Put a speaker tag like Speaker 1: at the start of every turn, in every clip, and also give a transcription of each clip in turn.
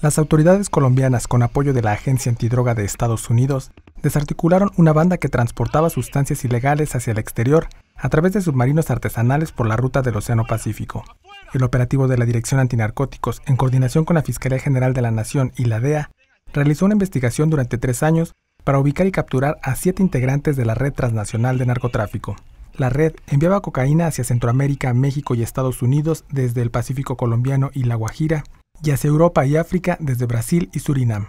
Speaker 1: Las autoridades colombianas, con apoyo de la Agencia Antidroga de Estados Unidos, desarticularon una banda que transportaba sustancias ilegales hacia el exterior a través de submarinos artesanales por la ruta del Océano Pacífico. El operativo de la Dirección Antinarcóticos, en coordinación con la Fiscalía General de la Nación y la DEA, realizó una investigación durante tres años para ubicar y capturar a siete integrantes de la red transnacional de narcotráfico. La red enviaba cocaína hacia Centroamérica, México y Estados Unidos desde el Pacífico colombiano y La Guajira, y hacia Europa y África desde Brasil y Surinam.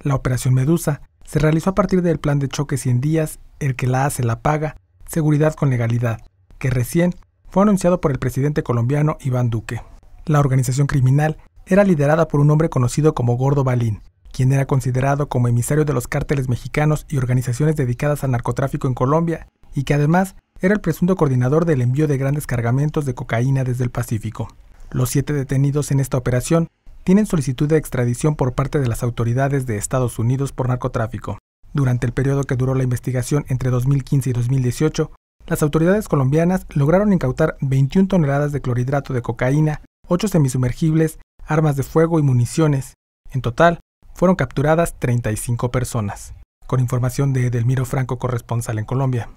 Speaker 1: La operación Medusa se realizó a partir del plan de choque 100 días, el que la hace la paga, seguridad con legalidad, que recién fue anunciado por el presidente colombiano Iván Duque. La organización criminal era liderada por un hombre conocido como Gordo Balín, quien era considerado como emisario de los cárteles mexicanos y organizaciones dedicadas al narcotráfico en Colombia, y que además era el presunto coordinador del envío de grandes cargamentos de cocaína desde el Pacífico. Los siete detenidos en esta operación tienen solicitud de extradición por parte de las autoridades de Estados Unidos por narcotráfico. Durante el periodo que duró la investigación entre 2015 y 2018, las autoridades colombianas lograron incautar 21 toneladas de clorhidrato de cocaína, 8 semisumergibles, armas de fuego y municiones. En total, fueron capturadas 35 personas. Con información de Edelmiro Franco, corresponsal en Colombia.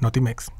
Speaker 1: Notimex.